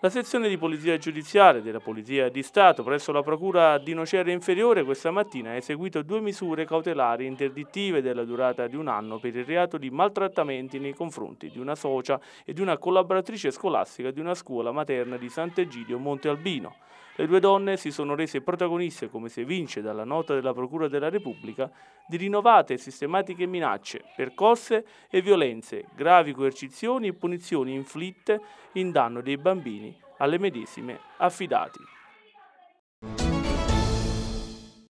La sezione di polizia giudiziaria della Polizia di Stato presso la Procura di Nocera Inferiore questa mattina ha eseguito due misure cautelari interdittive della durata di un anno per il reato di maltrattamenti nei confronti di una socia e di una collaboratrice scolastica di una scuola materna di Sant'Egidio Monte Albino. Le due donne si sono rese protagoniste, come si evince dalla nota della Procura della Repubblica, di rinnovate e sistematiche minacce, percosse e violenze, gravi coercizioni e punizioni inflitte in danno dei bambini alle medesime affidati.